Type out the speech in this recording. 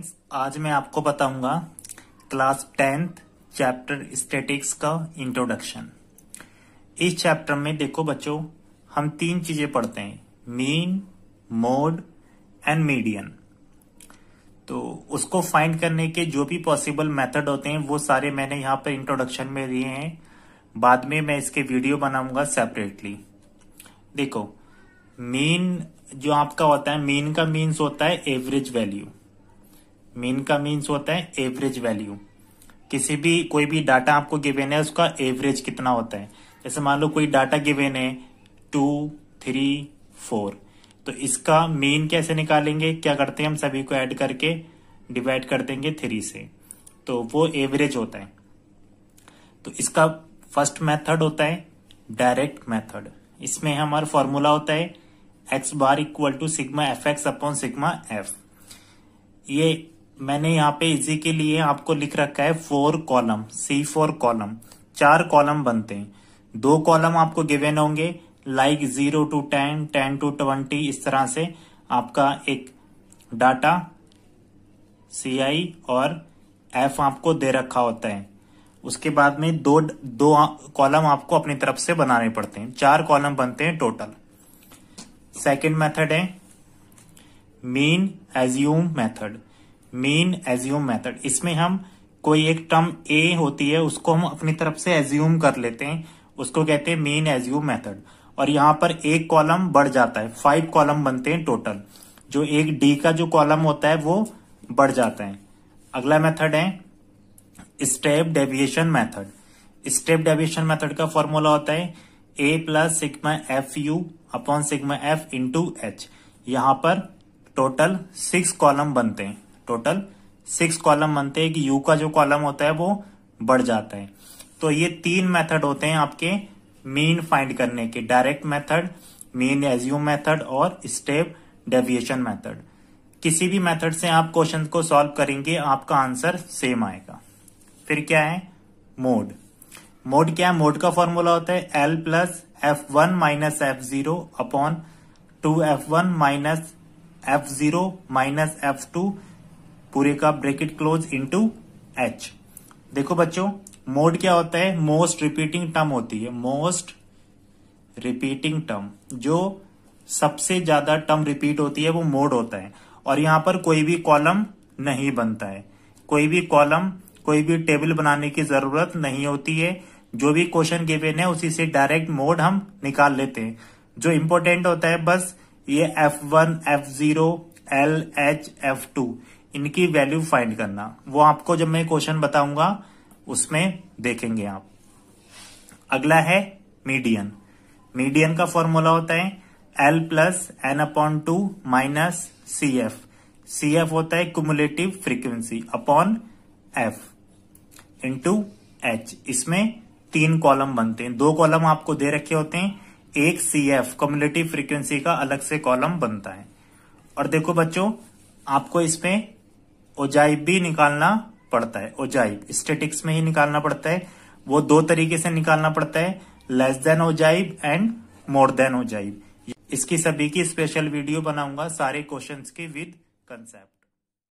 friends आज मैं आपको बताऊंगा क्लास टेंथ चैप्टर स्टेटिक्स का इंट्रोडक्शन इस चैप्टर में देखो बच्चों हम तीन चीजें पढ़ते हैं मीन मोड एंड मीडियन तो उसको फाइंड करने के जो भी पॉसिबल मेथड होते हैं वो सारे मैंने यहाँ पर इंट्रोडक्शन में दिए हैं बाद में मैं इसके वीडियो बनाऊंगा सेपरेटली देखो मीन जो आपका होता है मीन का मीन्स होता है एवरेज वैल्यू मीन का मीन्स होता है एवरेज वैल्यू किसी भी कोई भी डाटा आपको गिवेन है उसका एवरेज कितना होता है जैसे मान लो कोई डाटा गिवेन है टू थ्री फोर तो इसका मीन कैसे निकालेंगे क्या करते हैं हम सभी को ऐड करके डिवाइड कर देंगे थ्री से तो वो एवरेज होता है तो इसका फर्स्ट मेथड होता है डायरेक्ट मेथड इसमें हमारा फॉर्मूला होता है x bar equal to sigma f x upon sigma f ये मैंने यहाँ पे इसी के लिए आपको लिख रखा है four column see four column चार कॉलम बनते हैं दो कॉलम आपको गिवेन होंगे like zero to ten ten to twenty इस तरह से आपका एक डाटा सी आई और एफ आपको दे रखा होता है उसके बाद में दो दो कॉलम आपको अपनी तरफ से बनाने पड़ते हैं चार कॉलम बनते हैं टोटल सेकंड मेथड है mean assume method mean assume method इसमें हम कोई एक टर्म ए होती है उसको हम अपनी तरफ से एज्यूम कर लेते हैं उसको कहते हैं मेन एज्यूम मेथड और यहां पर एक कॉलम बढ़ जाता है फाइव कॉलम बनते हैं टोटल जो एक डी का जो कॉलम होता है वो बढ़ जाता है अगला मेथड है step deviation method step deviation method का फॉर्मूला होता है a plus sigma f u upon sigma f into h यहां पर टोटल सिक्स कॉलम बनते हैं टोटल सिक्स कॉलम बनते हैं कि यू का जो कॉलम होता है वो बढ़ जाता है तो ये तीन मेथड होते हैं आपके मीन फाइंड करने के direct method mean assume method और स्टेप डेविएशन मेथड किसी भी मेथड से आप क्वेश्चन को सॉल्व करेंगे आपका आंसर सेम आएगा फिर क्या है मोड मोड क्या है मोड का फॉर्मूला होता है l plus f one minus f zero upon two f one minus f zero minus f two पूरे का ब्रेकेट क्लोज इनटू एच देखो बच्चों मोड क्या होता है मोस्ट रिपीटिंग टर्म होती है मोस्ट रिपीटिंग टर्म जो सबसे ज्यादा टर्म रिपीट होती है वो मोड होता है और यहां पर कोई भी कॉलम नहीं बनता है कोई भी कॉलम कोई भी टेबल बनाने की जरूरत नहीं होती है जो भी क्वेश्चन गिवेन है उसी से डायरेक्ट मोड हम निकाल लेते हैं जो इम्पोर्टेंट होता है बस ये F1, F0, H F F2 इनकी वैल्यू फाइंड करना वो आपको जब मैं क्वेश्चन बताऊंगा उसमें देखेंगे आप अगला है मीडियन मीडियन का फॉर्मूला होता है l plus n upon two minus c f c f होता है cumulative frequency upon f into h इसमें तीन कॉलम बनते हैं दो कॉलम आपको दे रखे होते हैं एक सी एफ कम्युलेटिव फ्रीक्वेंसी का अलग से कॉलम बनता है और देखो बच्चों आपको इसमें ओजाइब भी निकालना पड़ता है ओजाइब स्टेटिक्स में ही निकालना पड़ता है वो दो तरीके से निकालना पड़ता है लेस देन ओजाइब एंड मोर देन ओजाइब इसकी सभी की स्पेशल वीडियो बनाऊंगा सारे क्वेश्चंस के विद कंसेप्ट